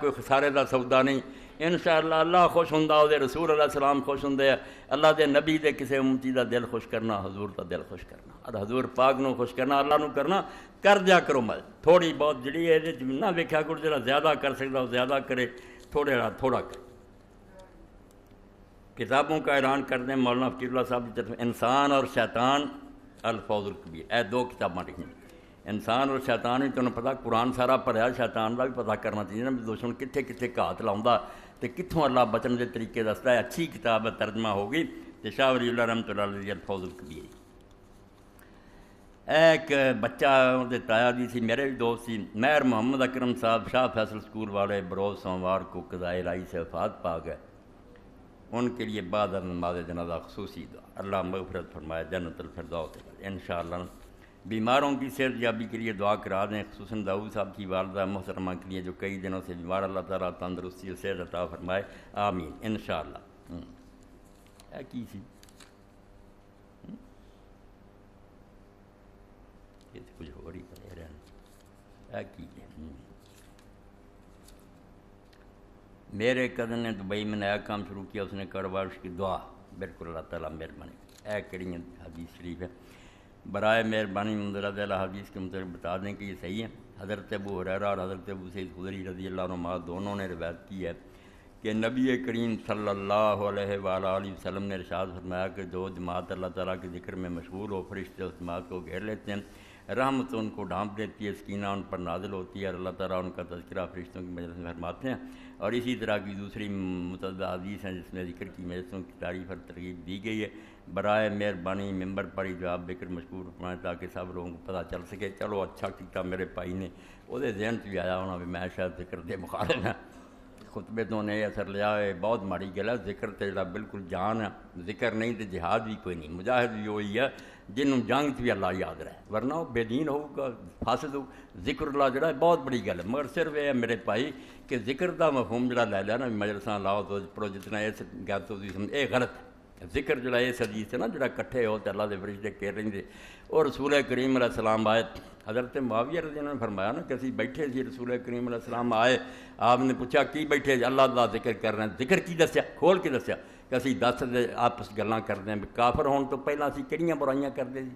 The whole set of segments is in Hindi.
कोई खसारे का सौदा नहीं इन शाला अल्लाह खुश हों रसूल अला सलाम खुश होंगे अल्लाह के नबी के किसी उमती का दिल खुश करना हजूर का दिल खुश करना अद हजूर पाग न खुश करना अल्लाह करना कर दिया करो मत थोड़ी बहुत जी जमीना वेख्या करो जरा ज्यादा कर सकता ज्यादा करे थोड़े ना थोड़ा करे किताबों का ऐलान करते मौलाना फकीरला साहब इंसान और शैतान अलफौज कबीर ए दो किताबा लिखी इंसान और शैतान भी तुम्हें पता कुरान सारा भरया शैतान का भी पता करना चाहिए ना दुश्मन कितने कितने घात ला कितों अल्लाह बचन के तरीके दसता है अच्छी किताब तर्जमा हो गई तो शाह वली रहमत फौजुल कबीर एक बच्चा ताया जी सी मेरे भी दोस्त से मैर मुहम्मद अक्रम साहब शाह फैसल स्कूल वाले बरोज सोमवार को कदाए राई से अफात पा गए उनके लिए बाद नमाज जनाजा खसूसी अल्लाह मफरत फरमाया जन्नत फिर इन शह बीमारों की सेहत याबी के लिए दुआ करा दें खूस दाऊद साहब की वालदा मोहतरमा के लिए जो कई दिनों से बीमार अल्लाह तला तंदरुस्ती सेहत अता फरमाए आमीन इन हम्म। की हम्म। तो कुछ हो रही है हम्म। मेरे कदन ने दुबई में नया काम शुरू किया उसने कारोबार उसकी दुआ बिल्कुल अल्लाह तला मेहरबानी ए कड़ी हदीस शरीफ है बर मेहरबानी मंजरा हदीस के मुताबिक बता दें कि ये सही है हज़रत अबू हुररा और हज़रत अबू सैद खुदरी रजी अल्लाह दोनों ने रिवायत की है कि नबी करीम सल्लल्लाहु अलैहि वसल्लम ने इरशाद फरमाया कि जो जमात अल्लाह ताला के जिक्र में मशगूल हो फरिश्ते उस जमात को घेर लेते हैं रहमत तो उनको ढांप देती है सकीना उन पर नाजिल होती है और अल्लाह ताला उनका तस्करा फरिश्तों की मजलिस में फरमाते हैं और इसी तरह की दूसरी मुतद अजीज़ हैं जिसमें जिक्र की मजलिसों की तारीफ और तरकीब दी गई है बरए मेहरबानी मेम्बर पर ही जवाब बेकर मशहूर फरमाएं ताकि सब लोगों को पता चल सके चलो अच्छा किया मेरे भाई ने वो जहन च भी आया होना भी मैं शायद जिक्र दे हैं खुतबे तो उन्हें असर लिया है बहुत माड़ी गल है जिक्र तो जरा बिल्कुल जान है जिक्र नहीं तो जिहाद भी कोई नहीं मुजाहद भी उही है जिन्होंने जंग भी अल्लाह याद रहा है वरना बेदीन होगा फस दू जिक्र अल्लाह जरा बहुत बड़ी गल मगर सिर्फ यह है मेरे भाई कि जिक्र का मफहूम जरा लै लिया ना मजरसा लाओ तो प्रो जितना इस गल तो गलत है जिक्र जोड़ा इस अजीज से ना जो कट्ठे हो तो अल्लाह के फरिश्ते के रेंगे और रसूल करीम सलाम आए हज़रत माविया रजी ने फरमाया ना कि असी बैठे से रसूल करीम सलाम आए आपने पूछा की बैठे अल्लाह का जिक्र कर रहे हैं जिक्र की दस्या खोल के दस्या कि असी दस आपस गल करते हैं काफर होने तो पहले असं कि बुराइया करते जी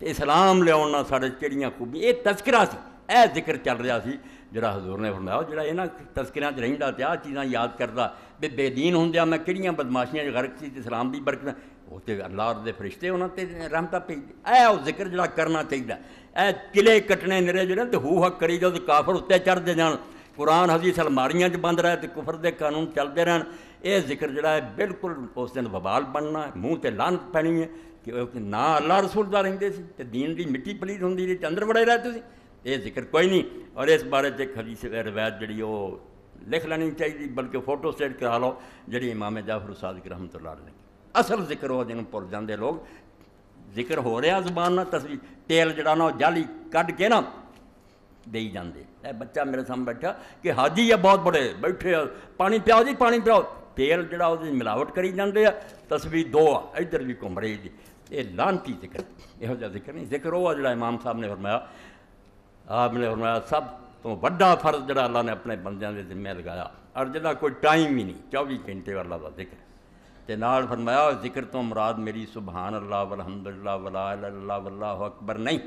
तो इस्लाम लिया साढ़े कि खूबी ये तस्करा सी ए जिक्र चल रहा है ਜਿਹੜਾ ਹਜ਼ੂਰ ਨੇ ਫਰਮਾਇਆ ਜਿਹੜਾ ਇਹਨਾਂ ਤਸਕਰਾਂ 'ਚ ਰਹਿੰਦਾ ਤੇ ਆ ਚੀਜ਼ਾਂ ਯਾਦ ਕਰਦਾ ਵੀ ਬੇਦੀਨ ਹੁੰਦਿਆਂ ਮੈਂ ਕਿਹੜੀਆਂ ਬਦਮਾਸ਼ੀਆਂ 'ਚ ਗਰਕ ਸੀ ਤੇ ਸਲਾਮ ਦੀ ਬਰਕਤ ਉਹ ਤੇ ਅੱਲਾਹ ਦੇ ਫਰਿਸ਼ਤੇ ਉਹਨਾਂ ਤੇ ਰਹਿਮਤਾਂ ਭੇਜਦੇ ਐ ਉਹ ਜ਼ਿਕਰ ਜਿਹੜਾ ਕਰਨਾ ਚਾਹੀਦਾ ਐ ਕਿਲੇ ਕਟਣੇ ਨਿਰੇ ਜਿਹੜੇ ਤੇ ਹੂ ਹੱਕ ਕਰੀ ਜਦ ਕਾਫਰ ਉੱਤੇ ਚੜਦੇ ਜਾਣ ਕੁਰਾਨ ਹਦੀਸ ਅਲਮਾਰੀਆਂ 'ਚ ਬੰਦ ਰਹੇ ਤੇ ਕਫਰ ਦੇ ਕਾਨੂੰਨ ਚੱਲਦੇ ਰਹਿਣ ਇਹ ਜ਼ਿਕਰ ਜਿਹੜਾ ਹੈ ਬਿਲਕੁਲ ਉਸ ਦਿਨ ਬਬਾਲ ਬਣਨਾ ਮੂੰਹ ਤੇ ਲਾਂਤ ਪੈਣੀ ਹੈ ਕਿ ਨਾ ਅੱਲਾ ਰਸੂਲ ਦਾ ਰਹਿੰਦੇ ਸੀ ਤੇ ਦੀਨ ਦੀ ਮਿੱਟੀ ਪਲੀਤ ਹੁੰਦੀ ਰਹੀ ਤੇ ਅੰਦਰ ਵੜੇ ਰਹੇ ਤੁਸੀਂ ਇਹ ਜ਼ਿਕਰ ਕੋਈ ਨਹੀਂ ਔਰ ਇਸ ਬਾਰੇ ਚ ਹਦੀਸ ਰਵਾਇਤ ਜਿਹੜੀ ਉਹ ਲਿਖ ਲੈਣੀ ਚਾਹੀਦੀ ਬਲਕਿ ਫੋਟੋ ਸਟੇਟ ਕਰਾ ਲਓ ਜਿਹੜੀ ਇਮਾਮ ਜਾਫਰ ਸਾਦਿਕ ਰਹਿਮਤੁਲਾਹ ਅਲੈਹ ਨੇ ਅਸਲ ਜ਼ਿਕਰ ਉਹ ਜਿਹਨੂੰ ਭੁੱਲ ਜਾਂਦੇ ਲੋਕ ਜ਼ਿਕਰ ਹੋ ਰਿਹਾ ਜ਼ੁਬਾਨ ਨਾਲ ਤਸਵੀਰ ਤੇਲ ਜਿਹੜਾ ਨਾ ਉਹ ਜਾਲੀ ਕੱਢ ਕੇ ਨਾ ਦੇਈ ਜਾਂਦੇ ਇਹ ਬੱਚਾ ਮੇਰੇ ਸਾਹਮਣੇ ਬੈਠਾ ਕਿ ਹਾਜੀ ਆ ਬਹੁਤ ਬੜੇ ਬੈਠੇ ਆ ਪਾਣੀ ਪਿਆਓ ਜੀ ਪਾਣੀ ਪਿਆਓ ਤੇਲ ਜਿਹੜਾ ਉਹਦੀ ਮਿਲਾਵਟ ਕਰੀ ਜਾਂਦੇ ਆ ਤਸਵੀਰ ਦੋ ਆ ਇੱਧਰ ਵੀ ਘੁੰਮ ਰਹੀ ਦੀ ਇਹ ਲਾਂਤੀ ਜ਼ਿਕਰ ਇਹੋ ਜਿਹਾ ਜ਼ਿਕਰ ਨਹੀਂ ਜ਼ਿਕਰ ਉਹ ਜਿਹੜਾ ਇਮਾਮ ਸਾਹਿਬ ਨੇ ਫਰਮਾਇਆ आपने फरमाया सब तो व्डा फर्ज जरा अल्लाह ने अपने बंद जिम्मे लगाया और जरा कोई टाइम ही नहीं चौबी घंटे अल्लाह का जिक्र तो नाल फरमाया जिक्र तो मुराद मेरी सुबहान अल्लाह अलहमदुल्ला वला अल्लाह वल्लाह अकबर नहीं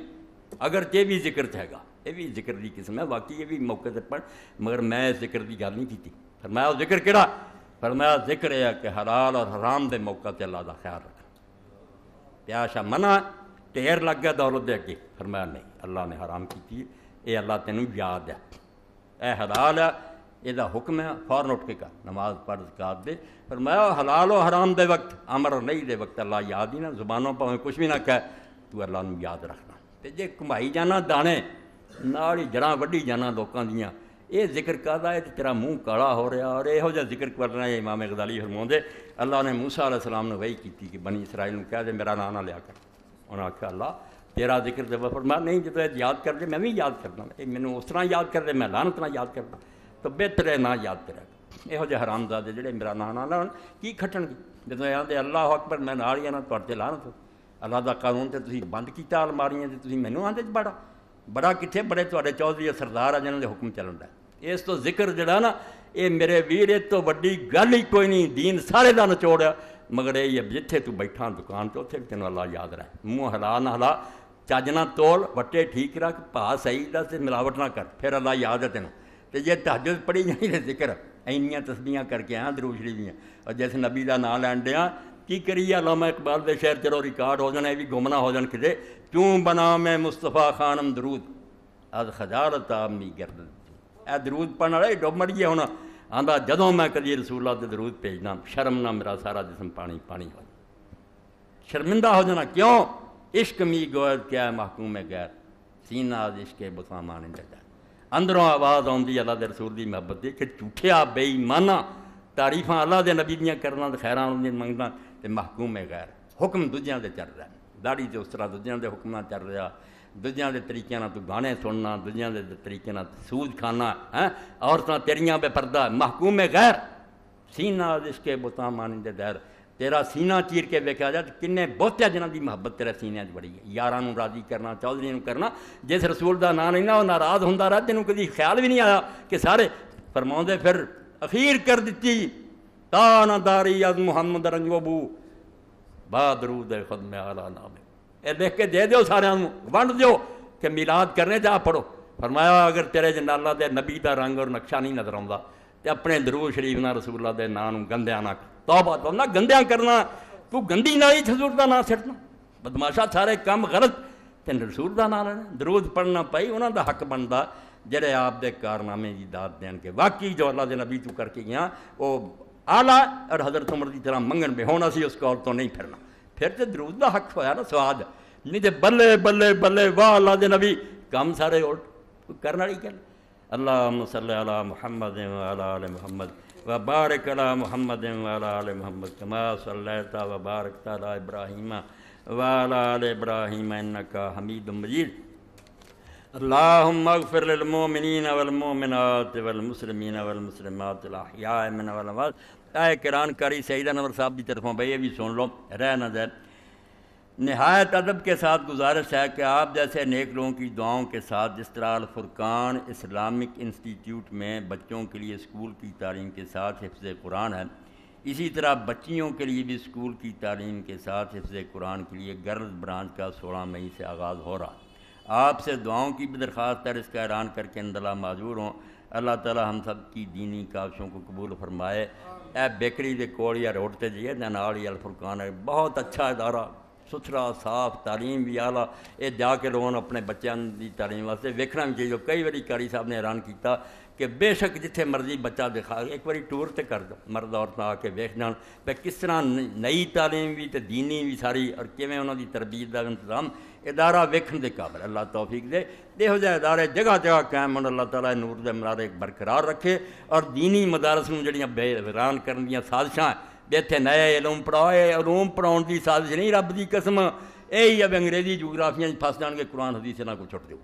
अगर ये भी जिक्र हैगा ये भी जिक्र की किस्म है बाकी ये भी मौके से पढ़ मगर मैं जिक्र की गल नहीं की फरमाया जिक्र कि फरमाया जिक्र है कि हलाल और हराम के मौका से अल्लाह का ख्याल रखना प्याशा मना ढेर लग गया दौलत दे अगे फरमाया नहीं अल्लाह ने हराम की ये अल्लाह तेन याद है यह हलाल है यदा हुक्म है फौरन उठ के कर नमाज पढ़ कर दे पर मैं हलाल हो हराम दे वक्त अमर नहीं दे वक्त अल्लाह याद ही ना जुबानों भावें कुछ भी ना कह तू अल्लाह ने याद रखना तो जे घुमाई जाना दाने ना ही जड़ा वढ़ी जाना लोगों दियाँ यह जिक्र करता है तो तेरा मूँह कला हो रहा और योजा जिक्र करना है इमामे गदाली हरमाते अल्लाह ने मूसा आलाम ने वही की बनी इसराइल में कह दे मेरा ना ना लिया कर उन्हें आख्या अल्लाह ਤੇਰਾ ਜ਼ਿਕਰ ਜਬਾ ਫਰਮਾ ਨਹੀਂ ਜਿਤਨਾ ਯਾਦ ਕਰਦੇ ਮੈਂ ਵੀ ਯਾਦ ਕਰਦਾ ਇਹ ਮੈਨੂੰ ਉਸ ਤਰ੍ਹਾਂ ਯਾਦ ਕਰਦੇ ਮੈਂ ਲਾਨਤ ਨਾਲ ਯਾਦ ਕਰਦਾ ਤਾਂ ਬਿਹਤਰ ਹੈ ਨਾ ਯਾਦ ਕਰ ਇਹੋ ਜਿਹੇ ਹਰਾਮਜ਼ਾਦੇ ਜਿਹੜੇ ਮੇਰਾ ਨਾਂ ਨਾ ਲਾਉਣ ਕੀ ਖਟਣ ਜਦੋਂ ਆਂਦੇ ਅੱਲਾਹੁ ਅਕਬਰ ਮੈਂ ਨਾਲ ਹੀ ਨਾ ਤੁਹਾਡੇ ਲਾਨਤ ਅੱਲਾ ਦਾ ਕਾਨੂੰਨ ਤੇ ਤੁਸੀਂ ਬੰਦ ਕੀਤਾ ਅਲਮਾਰੀਆਂ ਤੇ ਤੁਸੀਂ ਮੈਨੂੰ ਆਂਦੇ ਚ ਬੜਾ ਬੜਾ ਕਿੱਥੇ ਬੜੇ ਤੁਹਾਡੇ ਚੌਧਰੀ ਸਰਦਾਰ ਆ ਜਿਹਨਾਂ ਦੇ ਹੁਕਮ ਚੱਲਦਾ ਇਸ ਤੋਂ ਜ਼ਿਕਰ ਜਿਹੜਾ ਨਾ ਇਹ ਮੇਰੇ ਵੀਰ ਇਹ ਤੋਂ ਵੱਡੀ ਗੱਲ ਹੀ ਕੋਈ ਨਹੀਂ دین ਸਾਰੇ ਦਾ ਨਿਚੋੜ ਮਗਰ ਇਹ ਜਿੱਥੇ ਤੂੰ ਬੈਠਾ ਦੁਕਾਨ ਤੇ ਉੱਥੇ ਵੀ ਤੈਨੂੰ ਅੱਲਾ ਯਾਦ ਰਹਿ ਮੂੰਹ ਹਲਾ ਨਾ ਹਲਾ चाजना तोल वटे ठीक रख भा सही दस मिलावट ना कर फिर अला याद है तेनों तो जे तहज पढ़ी जाए जिक्र इन तस्बिया करके आया दरूशरी दी और जिस नबी का ना लैन दिया की करिए अलामा इकबाल के शहर चलो रिकॉर्ड हो जाए भी गुमना हो जाए कितने क्यों बना मैं मुस्तफा खानम दरूद अद हजार तामी गिरद ए दरूद पढ़ने वाला डुब मड़ी है हूँ आंता जदों मैं कभी रसूला तो दरूद भेजना शर्म ना मेरा सारा जिसम पानी पानी हो शर्मिंदा हो जाना क्यों इश्क मी गोद क्या महकूम गैर सीना आज इश्क बसाम आने लगा अंदरों आवाज़ आँदी अल्लाह के रसूल की मुहब्बत की कि बेईमाना तारीफा अल्लाह के नबी दियाँ करना तो खैर मंगना तो महकूम है गैर हुक्म दूजिया के चल रहा दाड़ी तो उस तरह दूजिया के हुक्म चल रहा दूजिया के ना तू गाने सुनना दूजिया के तरीके सूद खाना है औरत तेरिया बेपरदा महकूम है गैर सीना आज इश्क बुता मानी दे तेरा सीना चीर के वेख्या जाए किन्ने बहुत जिन्हों की मुहब्बत तेरे सीने बड़ी है यार राजी करना चौधरी करना जिस रसूल का ना नहीं रहा नाराज हों तेन कभी ख्याल भी नहीं आया कि सारे फरमाते फिर अखीर कर दी तानदारी अद मुहमद रंगोबू बहादुरू दे खुद मैला नाम यह देख के दे दौ सार वंट दौ कि मिलाद करने जा पढ़ो फरमाया अगर तेरे जनाला दे नबी का रंग और नक्शा नहीं नजर आता ਤੇ ਆਪਣੇ ਦਰੂਦ ਸ਼ਰੀਫ ਨਾਲ ਰਸੂਲullah ਦੇ ਨਾਂ ਨੂੰ ਗੰਦਿਆਂ ਨਾ ਤੌਬਾ ਤੌਬਾ ਗੰਦਿਆਂ ਕਰਨਾ ਤੂੰ ਗੰਦੀ ਨਾਲੀ ਹਜ਼ੂਰ ਦਾ ਨਾਂ ਸਿੱਟਣਾ ਬਦਮਾਸ਼ਾ ਸਾਰੇ ਕੰਮ ਗਲਤ ਤੇ ਰਸੂਲ ਦਾ ਨਾਂ ਲੈਣਾ ਦਰੂਦ ਪੜਨਾ ਪਈ ਉਹਨਾਂ ਦਾ ਹੱਕ ਬਣਦਾ ਜਿਹੜੇ ਆਪ ਦੇ ਕਾਰਨਾਮੇ ਦੀ ਦਾਤ ਦੇਣ ਕੇ ਵਾਕਈ ਜੋ ਅੱਲਾ ਦੇ ਨਬੀ ਤੂੰ ਕਰਕੇ ਗਿਆ ਉਹ ਆਲਾ ਔਰ ਹਜ਼ਰਤ ਉਮਰ ਦੀ ਤਰ੍ਹਾਂ ਮੰਗਣ ਬੇ ਹੁਣ ਅਸੀਂ ਉਸ ਕੌਲ ਤੋਂ ਨਹੀਂ ਫਿਰਨਾ ਫਿਰ ਤੇ ਦਰੂਦ ਦਾ ਹੱਕ ਹੋਇਆ ਨਾ ਸਵਾਦ ਨਹੀਂ ਤੇ ਬੱਲੇ ਬੱਲੇ ਬੱਲੇ ਵਾਹ ਅੱਲਾ ਦੇ ਨਬੀ ਕੰਮ ਸਾਰੇ ਉਲਟ ਕਰਨਾ ਨਹੀਂ ਗੱਲ अल्लाह महमद वाल महमद व बारक अला महमद वाल महमद कमा सल्लता व बारक ताला इब्राहिम वाल इब्राहिम का हमीद मजीद अल्लाफ़िर मोमिन वलमोमिनत वलमसलमिन वलमसलमत या मिन वलमत आए किरान कारी सईदा नवर साहब की तरफों भाई ये भी सुन लो रह ना जाए नहायत अदब के साथ गुजारिश है कि आप जैसे नेक लोगों की दुआओं के साथ जिस तरह अलफुरकान इस्लामिक इंस्टीट्यूट में बच्चों के लिए स्कूल की तालीम के साथ हिफ्ज़ कुरान है इसी तरह बच्चियों के लिए भी स्कूल की तालीम के साथ हिफ्ज़ कुरान के लिए गर्ल्स ब्रांच का सोलह मई से आगाज़ हो रहा आपसे दुआओं की भी दरख्वास्त है इसका ऐलान करके अंदला माजूर हों अल्लाह ताली हम सब की दीनी काविशों को कबूल फरमाए ए बेकरी के कोल या रोड से जाइए नाल ही अलफुरकान है बहुत अच्छा इदारा सुथरा साफ तालीम भी आला यह जाके लोग अपने बच्चों की तालीम वास्ते वेखना भी चाहिए कई बार कारी साहब ने हैरान किया कि बेशक जिथे मर्जी बच्चा दिखा एक बार टूर तो कर मर्द औरत आके वेख जान पर किस तरह नई तालीम भी तो दीनी भी सारी और किमें उन्होंने तरबीत का इंतजाम इदारा वेखन के काबिल अल्लाह तौफीक दे यह इदारे जगह जगह कायम हो अल्लाह तला नूर के मरारे बरकरार रखे और दीनी मदारस में जड़िया करने कर साजिशा बे इतने नए लोम पढ़ाए रोम पढ़ाने की साजिश नहीं रब की कसम यही है अंग्रेजी जोग्राफिया फस जाएंगे कुरान हदीस ना को छुट दो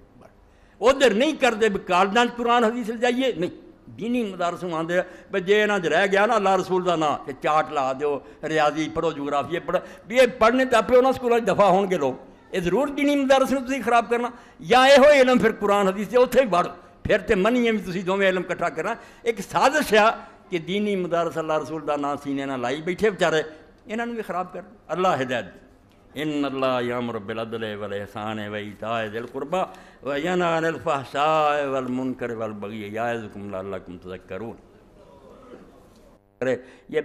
उधर नहीं करते कालजा कुरान हदीस ले जाइए नहीं दीनी मदारस आते जे इन रह गया ना अला रसूल का ना तो चार्ट ला दो रियाजी पढ़ो जोग्राफी पढ़ो भी ये पढ़ने तो आप उन्होंने स्कूलों दफा हो गए लोग ये जरूर दीनी मदारस में खराब करना या यो इलम फिर कुरान हदीस से उत्थे फिर तो मनिए भी तुम दोवें इलम कट्ठा करना एक साजिश है कि दीनी ਮਦਾਰਸ अल्लाह रसूल का ना सीने ना लाई बैठे बेचारे इन्हों भी खराब कर अल्लाह हिदायत इन अल्लाह यामर बिलदल वल एहसान वही ताए दिल कुरबा वना अनिल वल मुनकर वल बगी याकुम लाकुम तजक्रून अरे ये